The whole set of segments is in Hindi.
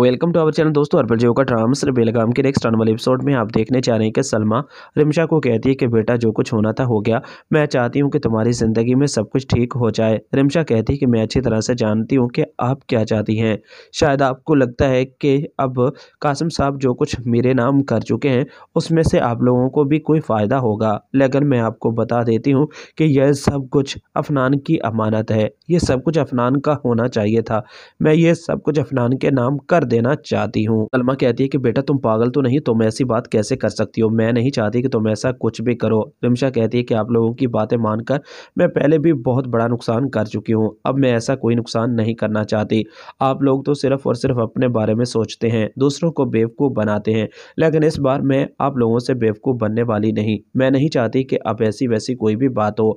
वेलकम टू अवर चैनल दोस्तों अर्पल जो का सर बेलगाम के नेक्स्ट आने वाले एपिसोड में आप देखने चाह रहे हैं कि सलमा रिमशा को कहती है कि बेटा जो कुछ होना था हो गया मैं चाहती हूं कि तुम्हारी ज़िंदगी में सब कुछ ठीक हो जाए रिमशा कहती है कि मैं अच्छी तरह से जानती हूं कि आप क्या चाहती हैं शायद आपको लगता है कि अब कासम साहब जो कुछ मेरे नाम कर चुके हैं उसमें से आप लोगों को भी कोई फ़ायदा होगा लेकिन मैं आपको बता देती हूँ कि यह सब कुछ अफनान की अमानत है यह सब कुछ अफनान का होना चाहिए था मैं ये सब कुछ अफनान के नाम कर देना चाहती हूँ सलमा कहती है कि बेटा तुम पागल तो नहीं तुम ऐसी बात कैसे कर सकती हो मैं नहीं चाहती कि तुम ऐसा कुछ भी करो रिमशा कहती है कि आप लोगों की बातें मानकर मैं पहले भी बहुत बड़ा नुकसान कर चुकी हूँ अब मैं ऐसा कोई नुकसान नहीं करना चाहती आप लोग तो सिर्फ और सिर्फ अपने बारे में सोचते हैं दूसरों को बेवकूफ़ बनाते हैं लेकिन इस बार मैं आप लोगों से बेवकूफ़ बनने वाली नहीं मैं नहीं चाहती कि अब ऐसी वैसी कोई भी बात हो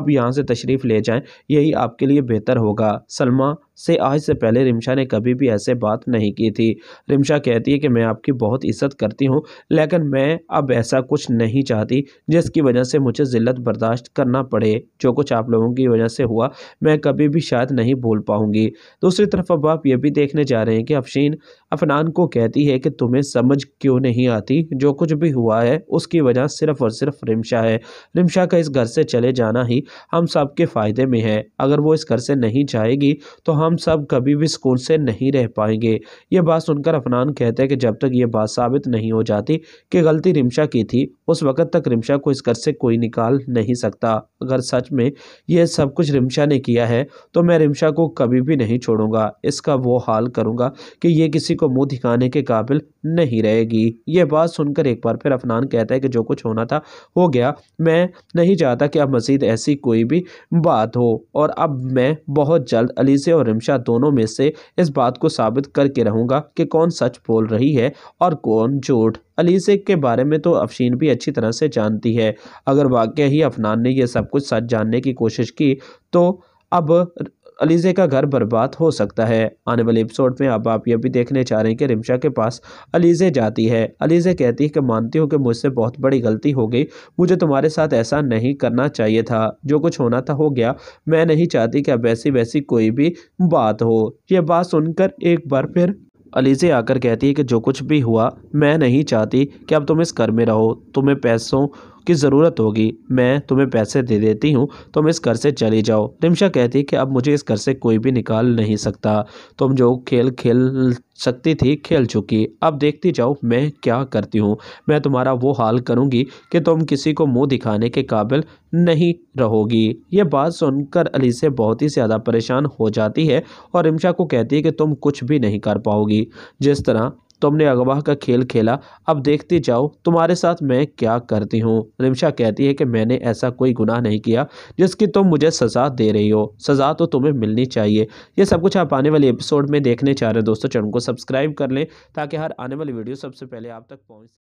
आप यहाँ से तशरीफ़ ले जाएं यही आपके लिए बेहतर होगा सलमा से आज से पहले रिमशा ने कभी भी ऐसे बात नहीं की थी रिमशा कहती है कि मैं आपकी बहुत इज्जत करती हूँ लेकिन मैं अब ऐसा कुछ नहीं चाहती जिसकी वजह से मुझे ज़िल्लत बर्दाश्त करना पड़े जो कुछ आप लोगों की वजह से हुआ मैं कभी भी शायद नहीं भूल पाऊँगी दूसरी तरफ अब आप ये भी देखने जा रहे हैं कि अफशीन अफनान को कहती है कि तुम्हें समझ क्यों नहीं आती जो कुछ भी हुआ है उसकी वजह सिर्फ और सिर्फ रिमशा है रिमशा का इस घर से चले जाना ही हम सब के फ़ायदे में है अगर वो इस घर से नहीं जाएगी तो हम हाँ, हम सब कभी भी सुकून से नहीं रह पाएंगे ये बात सुनकर अफनान कहते हैं कि जब तक ये बात साबित नहीं हो जाती कि गलती रिमशा की थी उस वक़्त तक रिमशा को इस घर से कोई निकाल नहीं सकता अगर सच में यह सब कुछ रिमशा ने किया है तो मैं रिमशा को कभी भी नहीं छोड़ूंगा इसका वो हाल करूँगा कि ये किसी को मुँह दिखाने के काबिल नहीं रहेगी ये बात सुनकर एक बार फिर अफनान कहता है कि जो कुछ होना था हो गया मैं नहीं चाहता कि अब मज़ीद ऐसी कोई भी बात हो और अब मैं बहुत जल्द अली से और शमशा दोनों में से इस बात को साबित करके रहूँगा कि कौन सच बोल रही है और कौन झूठ अलीसे के बारे में तो अफशीन भी अच्छी तरह से जानती है अगर वाकई ही अफनान ने यह सब कुछ सच जानने की कोशिश की तो अब अलीज़े का घर बर्बाद हो सकता है आने वाले एपिसोड में अब आप यह भी देखने चाह रहे हैं कि रिमशा के पास अलीज़े जाती है अलीज़े कहती है कि मानती हूँ कि मुझसे बहुत बड़ी गलती हो गई मुझे तुम्हारे साथ ऐसा नहीं करना चाहिए था जो कुछ होना था हो गया मैं नहीं चाहती कि अब ऐसी वैसी कोई भी बात हो यह बात सुनकर एक बार फिर अलीज़े आकर कहती है कि जो कुछ भी हुआ मैं नहीं चाहती कि अब तुम इस घर में रहो तुम्हें पैसों की ज़रूरत होगी मैं तुम्हें पैसे दे देती हूँ तुम इस घर से चली जाओ रिमशा कहती कि अब मुझे इस घर से कोई भी निकाल नहीं सकता तुम जो खेल खेल सकती थी खेल चुकी अब देखती जाओ मैं क्या करती हूँ मैं तुम्हारा वो हाल करूँगी कि तुम किसी को मुंह दिखाने के काबिल नहीं रहोगी ये बात सुनकर अली से बहुत ही ज़्यादा परेशान हो जाती है और रिमशा को कहती है कि तुम कुछ भी नहीं कर पाओगी जिस तरह तुमने अगवा का खेल खेला अब देखते जाओ तुम्हारे साथ मैं क्या करती हूँ रिमशा कहती है कि मैंने ऐसा कोई गुनाह नहीं किया जिसकी तुम मुझे सज़ा दे रही हो सज़ा तो तुम्हें मिलनी चाहिए ये सब कुछ आप आने वाले एपिसोड में देखने चाह रहे हैं दोस्तों चैनल को सब्सक्राइब कर लें ताकि हर आने वाली वीडियो सबसे पहले आप तक पहुँच